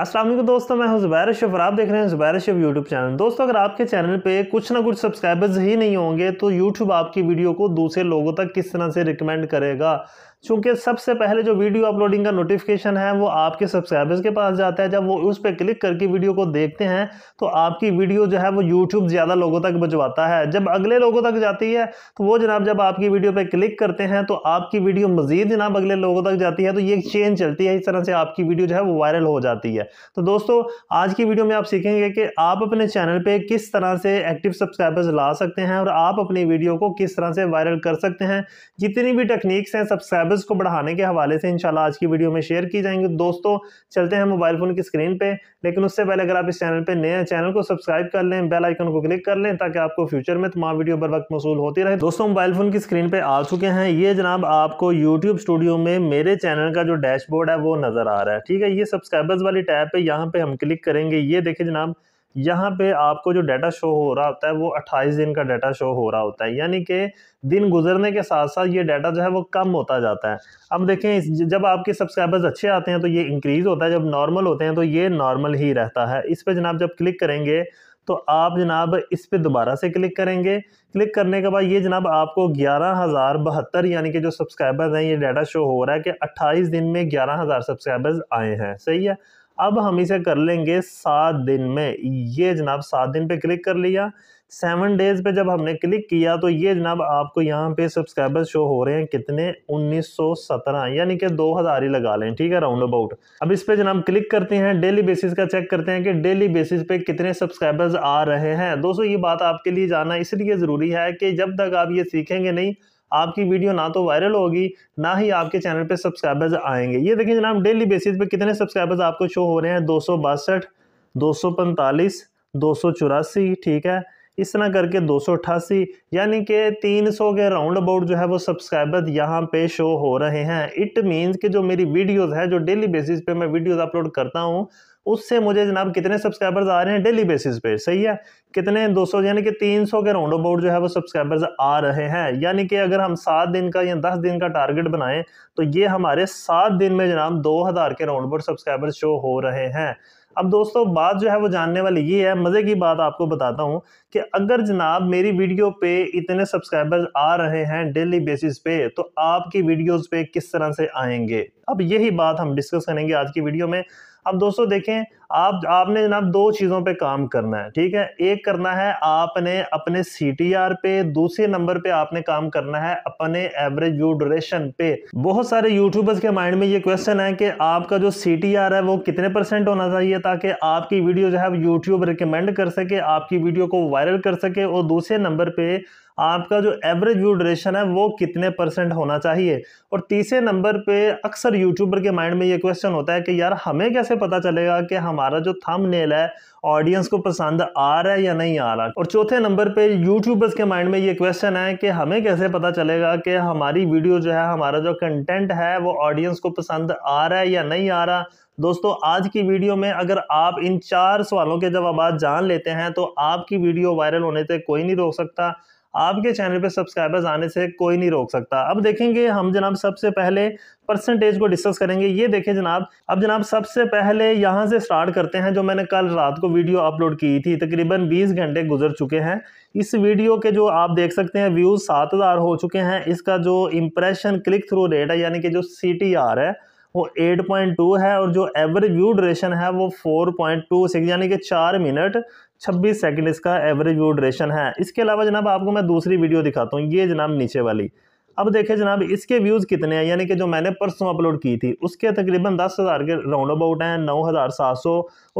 असलम दोस्तों मैं हूं जुबैर शफ और आप देख रहे हैं जुबैर शफ यूट्यूब चैनल दोस्तों अगर आपके चैनल पे कुछ ना कुछ सब्सक्राइबर्स ही नहीं होंगे तो यूट्यूब आपकी वीडियो को दूसरे लोगों तक किस तरह से रिकमेंड करेगा चूँकि सबसे पहले जो वीडियो अपलोडिंग का नोटिफिकेशन है वो आपके सब्सक्राइबर्स के पास जाता है जब वो उस पर क्लिक करके वीडियो को देखते हैं तो आपकी वीडियो जो है वो यूट्यूब ज़्यादा लोगों तक बजवाता है जब अगले लोगों तक जाती है तो वो जनाब जब आपकी वीडियो पर क्लिक करते हैं तो आपकी वीडियो मज़ीद जनाब अगले लोगों तक जाती है तो ये चेंज चलती है इस तरह से आपकी वीडियो जो है वो वायरल हो जाती है तो दोस्तों आज की वीडियो में आप सीखेंगे कि आप अपने चैनल पर किस तरह से एक्टिव सब्सक्राइबर्स ला सकते हैं और आप अपनी वीडियो को किस तरह से वायरल कर सकते हैं जितनी भी टेक्निक्स हैं सब्सक्राइबर सिलेबस को बढ़ाने के हवाले से इंशाल्लाह आज की वीडियो में शेयर की जाएंगे दोस्तों चलते हैं मोबाइल फ़ोन की स्क्रीन पे लेकिन उससे पहले अगर आप इस चैनल पे नए हैं चैनल को सब्सक्राइब कर लें बेल आइकन को क्लिक कर लें ताकि आपको फ्यूचर में तमाम वीडियो बर वक्त मौसू होती रहे दोस्तों मोबाइल फ़ोन की स्क्रीन पर आ चुके हैं ये जनाब आपको यूट्यूब स्टूडियो में मेरे चैनल का जो डैशबोर्ड है वो नज़र आ रहा है ठीक है ये सब्सक्राइबर्स वाली टैब है यहाँ पर हम क्लिक करेंगे ये देखें जनाब यहाँ पे आपको जो डाटा शो हो रहा होता है वो 28 दिन का डाटा शो हो रहा होता है यानी कि दिन गुजरने के साथ साथ ये डाटा जो है वो कम होता जाता है अब देखें जब आपके सब्सक्राइबर्स अच्छे आते हैं तो ये इंक्रीज़ होता है जब नॉर्मल होते हैं तो ये नॉर्मल ही रहता है इस पर जनाब जब क्लिक करेंगे तो आप जनाब इस पर दोबारा से क्लिक करेंगे क्लिक करने के बाद ये जनाब आपको ग्यारह हज़ार बहत्तर यानी कि जो सब्सक्राइबर्स हैं ये डाटा शो हो रहा है कि अट्ठाईस दिन में ग्यारह हज़ार सब्सक्राइबर्स आए हैं सही है अब हम इसे कर लेंगे सात दिन में ये जनाब सात दिन पे क्लिक कर लिया सेवन डेज़ पे जब हमने क्लिक किया तो ये जनाब आपको यहाँ पे सब्सक्राइबर शो हो रहे हैं कितने 1917 यानी कि 2000 ही लगा लें ठीक है राउंड अबाउट अब इस पे जनाब क्लिक करते हैं डेली बेसिस का चेक करते हैं कि डेली बेसिस पे कितने सब्सक्राइबर्स आ रहे हैं दोस्तों ये बात आपके लिए जाना इसलिए ज़रूरी है कि जब तक आप ये सीखेंगे नहीं आपकी वीडियो ना तो वायरल होगी ना ही आपके चैनल पर सब्सक्राइबर्स आएंगे ये देखिए जनाब डेली बेसिस पे कितने सब्सक्राइबर्स आपको शो हो रहे हैं दो सौ बासठ दो सौ पैंतालीस दो सौ चौरासी ठीक है इस तरह करके दो सौ अट्ठासी यानी कि 300 के राउंड अबाउट जो है वो सब्सक्राइबर यहाँ पे शो हो रहे हैं इट मीन्स कि जो मेरी वीडियोस है जो डेली बेसिस पे मैं वीडियोस अपलोड करता हूँ उससे मुझे जनाब कितने सब्सक्राइबर्स आ रहे हैं डेली बेसिस पे सही है कितने 200 यानी कि 300 के राउंड अबाउट जो है वो सब्सक्राइबर्स आ रहे हैं यानी कि अगर हम सात दिन का या दस दिन का टारगेट बनाएं तो ये हमारे सात दिन में जनाब दो हज़ार के राउंड अबाउट सब्सक्राइबर्स शो हो रहे हैं अब दोस्तों बात जो है वो जानने वाली ये है मज़े की बात आपको बताता हूँ कि अगर जनाब मेरी वीडियो पे इतने सब्सक्राइबर्स आ रहे हैं डेली बेसिस पे तो आपकी वीडियोस पे किस तरह से आएंगे अब यही बात हम डिस्कस करेंगे आज की वीडियो में अब दोस्तों देखें आप आपने जनाब दो चीज़ों पे काम करना है ठीक है एक करना है आपने अपने सी पे दूसरे नंबर पे आपने काम करना है अपने एवरेज व्यू ड्यूरेशन पे बहुत सारे यूट्यूबर्स के माइंड में ये क्वेश्चन है कि आपका जो सी है वो कितने परसेंट होना चाहिए ताकि आपकी वीडियो जो है यूट्यूब रिकमेंड कर सके आपकी वीडियो को वायरल कर सके और दूसरे नंबर पे आपका जो एवरेज व्यू ड्यूरेशन है वो कितने परसेंट होना चाहिए और तीसरे नंबर पे अक्सर यूट्यूबर के माइंड में ये क्वेश्चन होता है कि यार हमें कैसे पता चलेगा कि हम हमारा जो थंबनेल है ऑडियंस को पसंद आ रहा है या नहीं आ रहा और चौथे नंबर पे यूट्यूबर्स के माइंड में ये क्वेश्चन है कि हमें कैसे पता चलेगा कि हमारी वीडियो जो है हमारा जो कंटेंट है वो ऑडियंस को पसंद आ रहा है या नहीं आ रहा दोस्तों आज की वीडियो में अगर आप इन चार सवालों के जवाब जान लेते हैं तो आपकी वीडियो वायरल होने से कोई नहीं रोक सकता आपके चैनल पे सब्सक्राइबर्स आने से कोई नहीं रोक सकता अब देखेंगे हम जनाब सबसे पहले परसेंटेज को डिस्कस करेंगे ये देखें जनाब अब जनाब सबसे पहले यहाँ से स्टार्ट करते हैं जो मैंने कल रात को वीडियो अपलोड की थी तकरीबन 20 घंटे गुजर चुके हैं इस वीडियो के जो आप देख सकते हैं व्यूज़ सात हज़ार हो चुके हैं इसका जो इम्प्रेशन क्लिक थ्रू रेट है यानी कि जो सी है वो 8.2 है और जो एवरेज व्यू ड्रेशन है वो 4.26 यानी कि चार मिनट 26 सेकंड इसका एवरेज व्यू ड्रेशन है इसके अलावा जनाब आपको मैं दूसरी वीडियो दिखाता हूँ ये जनाब नीचे वाली अब देखें जनाब इसके व्यूज़ कितने हैं यानी कि जो मैंने परसों अपलोड की थी उसके तकरीबन दस हज़ार के राउंड अबाउट हैं नौ हज़ार सात सौ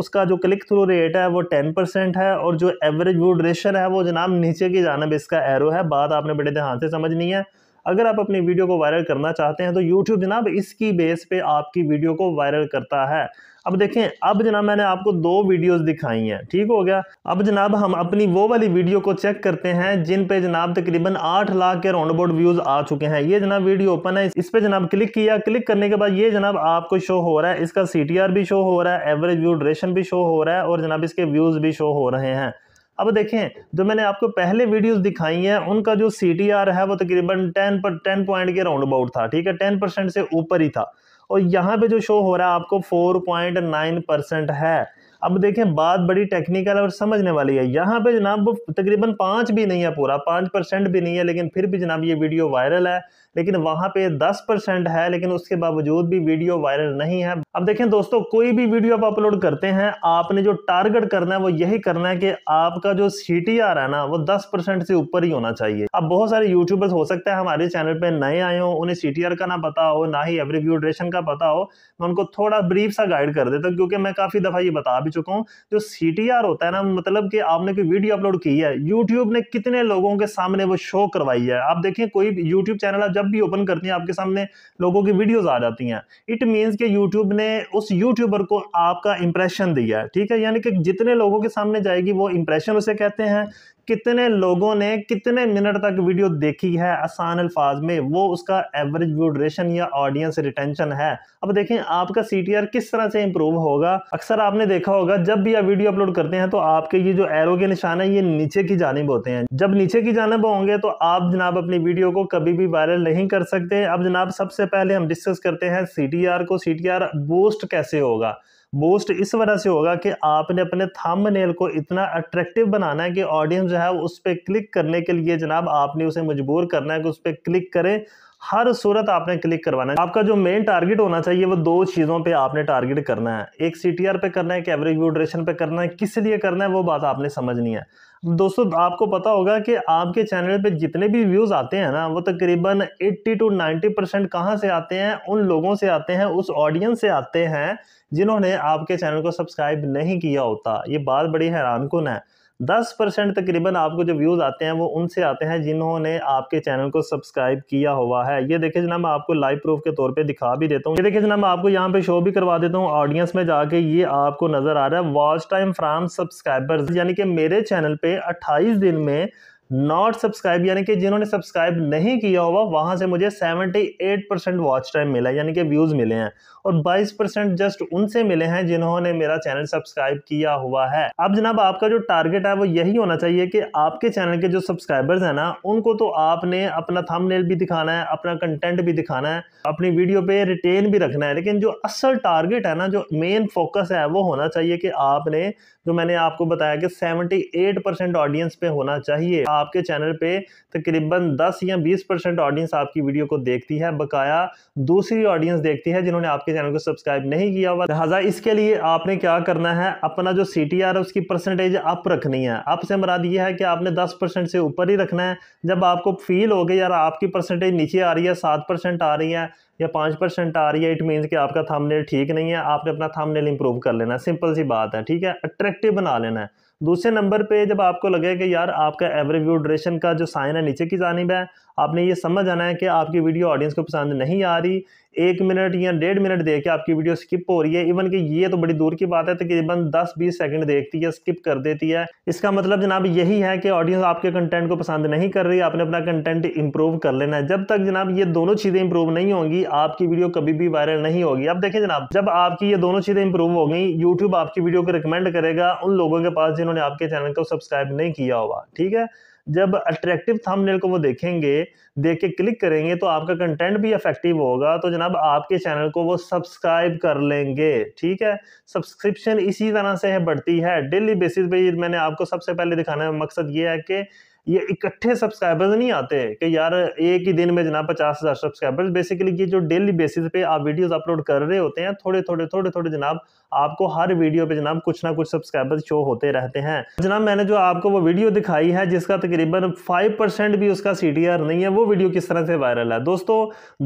उसका जो क्लिक थ्रू रेट है वो टेन परसेंट है और जो एवरेज व्यू ड्रेशन है वो जनाब नीचे की जानब इसका एरो है बात आपने बड़े ध्यान से समझनी है अगर आप अपनी वीडियो को वायरल करना चाहते हैं तो यूट्यूब जनाब इसकी बेस पे आपकी वीडियो को वायरल करता है अब देखें अब जनाब मैंने आपको दो वीडियोस दिखाई हैं ठीक हो गया अब जनाब हम अपनी वो वाली वीडियो को चेक करते हैं जिन पे जनाब तकरीबन आठ लाख के राउंड अबाउट व्यूज आ चुके हैं ये जनाब वीडियो ओपन है इस पे जनाब क्लिक किया क्लिक करने के बाद ये जनाब आपको शो हो रहा है इसका सी भी शो हो रहा है एवरेज व्यू ड्रेशन भी शो हो रहा है और जनाब इसके व्यूज भी शो हो रहे हैं अब देखें जो मैंने आपको पहले वीडियोस दिखाई हैं उनका जो सी है वो तकरीबन टेन पर टेन पॉइंट के राउंड अबाउट था ठीक है टेन परसेंट से ऊपर ही था और यहाँ पे जो शो हो रहा है आपको फोर पॉइंट नाइन परसेंट है अब देखें बात बड़ी टेक्निकल और समझने वाली है यहाँ पे जनाब तकरीबन पाँच भी नहीं है पूरा पाँच परसेंट भी नहीं है लेकिन फिर भी जनाब ये वीडियो वायरल है लेकिन वहां पे 10 परसेंट है लेकिन उसके बावजूद भी वीडियो वायरल नहीं है अब देखें दोस्तों कोई भी वीडियो आप अपलोड करते हैं आपने जो टारगेट करना है वो यही करना है कि आपका जो सी टी आर है ना वो दस परसेंट से ऊपर ही होना चाहिए अब बहुत सारे यूट्यूबर्स हो सकते हैं हमारे चैनल पर नए आए हो उन्हें सी टी आर का ना पता हो ना ही एवरी व्यू का पता हो मैं उनको थोड़ा ब्रीफ सा गाइड कर देता हूँ क्योंकि मैं काफ़ी दफ़ा ये बता भी चुका हूँ जो सी टी आर होता है ना मतलब कि आपने कोई वीडियो अपलोड की है यूट्यूब ने कितने लोगों के सामने वो शो करवाई है आप देखें कोई यूट्यूब चैनल आप जब जब भी ओपन करते हैं आपके सामने लोगों की वीडियोज आ जाती हैं इट मीन्स कि यूट्यूब ने उस यूट्यूबर को आपका इंप्रेशन दिया है ठीक है यानी कि जितने लोगों के सामने जाएगी वो इंप्रेशन उसे कहते हैं कितने लोगों ने कितने मिनट तक वीडियो देखी है आसान अल्फाज में वो उसका एवरेज व्यू ड्यूरेशन या ऑडियंस रिटेंशन है अब देखें आपका सी किस तरह से इंप्रूव होगा अक्सर आपने देखा होगा जब भी आप वीडियो अपलोड करते हैं तो आपके ये जो एरो के निशान है ये नीचे की जानब होते हैं जब नीचे की जानब होंगे तो आप जनाब अपनी वीडियो को कभी भी वायरल नहीं कर सकते अब जनाब सबसे पहले हम डिस्कस करते हैं सी को सी बूस्ट कैसे होगा बूस्ट इस वजह से होगा कि आपने अपने थम नेल को इतना अट्रैक्टिव बनाना है कि ऑडियंस जो है उस पर क्लिक करने के लिए जनाब आपने उसे मजबूर करना है कि उस पर क्लिक करें हर सूरत आपने क्लिक करवाना है आपका जो मेन टारगेट होना चाहिए वो दो चीज़ों पे आपने टारगेट करना है एक सी पे करना है एक एवरेज ड्यूरेशन पे करना है किस लिए करना है वो बात आपने समझनी है दोस्तों आपको पता होगा कि आपके चैनल पे जितने भी व्यूज़ आते हैं ना वो तकरीबन 80 टू 90 परसेंट कहाँ से आते हैं उन लोगों से आते हैं उस ऑडियंस से आते हैं जिन्होंने आपके चैनल को सब्सक्राइब नहीं किया होता ये बात बड़ी हैरान कन है दस परसेंट तकरीबन आपको जो व्यूज़ आते हैं वो उनसे आते हैं जिन्होंने आपके चैनल को सब्सक्राइब किया हुआ है ये देखिए जना मैं आपको लाइव प्रूफ के तौर पे दिखा भी देता हूँ ये देखिए जना मैं आपको यहाँ पे शो भी करवा देता हूँ ऑडियंस में जाके ये आपको नज़र आ रहा है वॉच टाइम फ्राम सब्सक्राइबर्स यानी कि मेरे चैनल पर अट्ठाईस दिन में नॉट सब्सक्राइब यानी कि जिन्होंने सब्सक्राइब नहीं किया होगा वहां से मुझे 78 परसेंट वॉच टाइम मिला यानी कि व्यूज़ मिले हैं और 22 परसेंट जस्ट उनसे मिले हैं जिन्होंने मेरा चैनल सब्सक्राइब किया हुआ है अब जनाब आपका जो टारगेट है वो यही होना चाहिए कि आपके चैनल के जो सब्सक्राइबर्स हैं ना उनको तो आपने अपना थंबनेल भी दिखाना है अपना कंटेंट भी दिखाना है अपनी वीडियो पे रिटेन भी रखना है लेकिन जो असल टारगेट है ना जो मेन फोकस है वो होना चाहिए कि आपने जो मैंने आपको बताया कि 78 परसेंट ऑडियंस पे होना चाहिए आपके चैनल पे तकरीबन 10 या 20 परसेंट ऑडियंस आपकी वीडियो को देखती है बकाया दूसरी ऑडियंस देखती है जिन्होंने आपके चैनल को सब्सक्राइब नहीं किया हुआ लिहाजा इसके लिए आपने क्या करना है अपना जो सी टी आर उसकी परसेंटेज अप रखनी है अप से मराद ये है कि आपने दस परसेंट से ऊपर ही रखना है जब आपको फील हो गया यार आपकी परसेंटेज नीचे आ रही है सात परसेंट आ रही है या पाँच परसेंट आ रही है इट मीन्स कि आपका थामनेल ठीक नहीं है आपने अपना थामनेल इंप्रूव कर लेना है सिंपल सी बात है ठीक है अट्रैक्टिव बना लेना है दूसरे नंबर पे जब आपको लगे कि यार आपका एवरेव्यू ड्यूरेशन का जो साइन है नीचे की जानब है आपने ये समझ आना है कि आपकी वीडियो ऑडियंस को पसंद नहीं आ रही एक मिनट या डेढ़ मिनट देख के आपकी वीडियो स्किप हो रही है इवन कि ये तो बड़ी दूर की बात है तकरीबन दस बीस सेकंड देखती है स्किप कर देती है इसका मतलब जनाब यही है कि ऑडियंस आपके कंटेंट को पसंद नहीं कर रही आपने अपना कंटेंट इंप्रूव कर लेना है जब तक जनाब ये दोनों चीज़ें इंप्रूव नहीं होंगी आपकी वीडियो कभी भी वायरल नहीं होगी अब देखें जनाब जब आपकी ये दोनों चीज़ें इंप्रूव हो गई यूट्यूब आपकी वीडियो को रिकमेंड करेगा उन लोगों के पास जिन्होंने आपके चैनल को सब्सक्राइब नहीं किया होगा ठीक है जब अट्रैक्टिव थंबनेल को वो देखेंगे देख के क्लिक करेंगे तो आपका कंटेंट भी इफेक्टिव होगा तो जनाब आपके चैनल को वो सब्सक्राइब कर लेंगे ठीक है सब्सक्रिप्शन इसी तरह से है बढ़ती है डेली बेसिस पे मैंने आपको सबसे पहले दिखाने का मकसद ये है कि ये इकट्ठे सब्सक्राइबर्स नहीं आते कि यार एक ही दिन में जना पचास हज़ार सब्सक्राइबर्स बेसिकली ये जो डेली बेसिस पे आप वीडियोस अपलोड कर रहे होते हैं थोड़े थोड़े थोड़े थोड़े जनाब आपको हर वीडियो पे जनाब कुछ ना कुछ सब्सक्राइबर्स शो होते रहते हैं जनाब मैंने जो आपको वो वीडियो दिखाई है जिसका तकरीबन फाइव परसेंट भी उसका सी नहीं है वो वीडियो किस तरह से वायरल है दोस्तों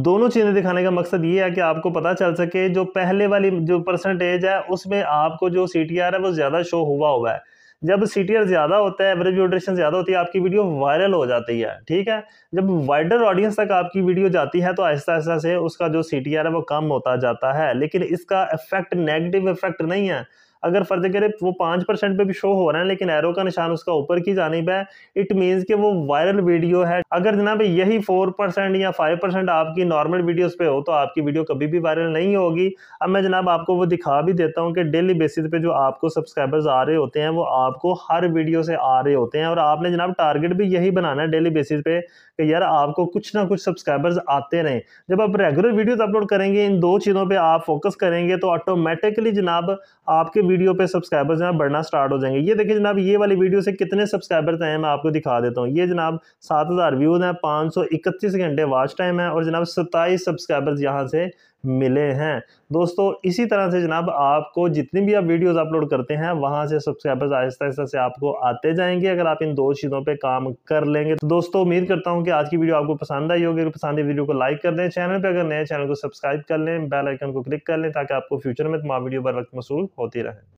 दोनों चीज़ें दिखाने का मकसद ये है कि आपको पता चल सके जो पहले वाली जो परसेंटेज है उसमें आपको जो सी है वो ज़्यादा शो हुआ हुआ है जब सी ज़्यादा होता है एवरेज ड्यूरेशन ज़्यादा होती है आपकी वीडियो वायरल हो जाती है ठीक है जब वाइडर ऑडियंस तक आपकी वीडियो जाती है तो आहिस्ता आहिस्ता से उसका जो सी है वो कम होता जाता है लेकिन इसका इफेक्ट नेगेटिव इफेक्ट नहीं है अगर फर्ज करें वो पाँच परसेंट पे भी शो हो रहा है लेकिन एरो का निशान उसका ऊपर की जानब है इट मीन्स कि वो वायरल वीडियो है अगर जनाब यही फोर परसेंट या फाइव परसेंट आपकी नॉर्मल वीडियोस पे हो तो आपकी वीडियो कभी भी वायरल नहीं होगी अब मैं जनाब आपको वो दिखा भी देता हूँ कि डेली बेसिस पे जो आपको सब्सक्राइबर्स आ रहे होते हैं वो आपको हर वीडियो से आ रहे होते हैं और आपने जनाब टारगेट भी यही बनाना है डेली बेसिस पे कि यार आपको कुछ ना कुछ सब्सक्राइबर्स आते रहें जब आप रेगुलर वीडियोज़ अपलोड करेंगे इन दो चीज़ों पर आप फोकस करेंगे तो ऑटोमेटिकली जनाब आपके वीडियो पे सब्सक्राइबर्स जनाब बढ़ना स्टार्ट हो जाएंगे ये देखिए जनाब ये वाली वीडियो से कितने सब्सक्राइबर्स हैं मैं आपको दिखा देता हूँ ये जनाब सात हज़ार व्यूज़ हैं पाँच सौ इकतीस घंटे वाच टाइम है और जनाब सत्ताईस सब्सक्राइबर्स यहाँ से मिले हैं दोस्तों इसी तरह से जनाब आपको जितनी भी आप वीडियोस अपलोड करते हैं वहाँ से सब्सक्राइबर्स आहिस्ता आहिस्ता से आपको आते जाएंगे अगर आप इन दो चीज़ों पे काम कर लेंगे तो दोस्तों उम्मीद करता हूँ कि आज की वीडियो आपको पसंद आई होगी अगर पसंद है वीडियो को लाइक कर दें चैनल पर अगर नए चैनल को सब्सक्राइब कर लें बेल आइकन को क्लिक कर लें ताकि आपको फ्यूचर में तमाम वीडियो बर वक्त मसूल होती रहे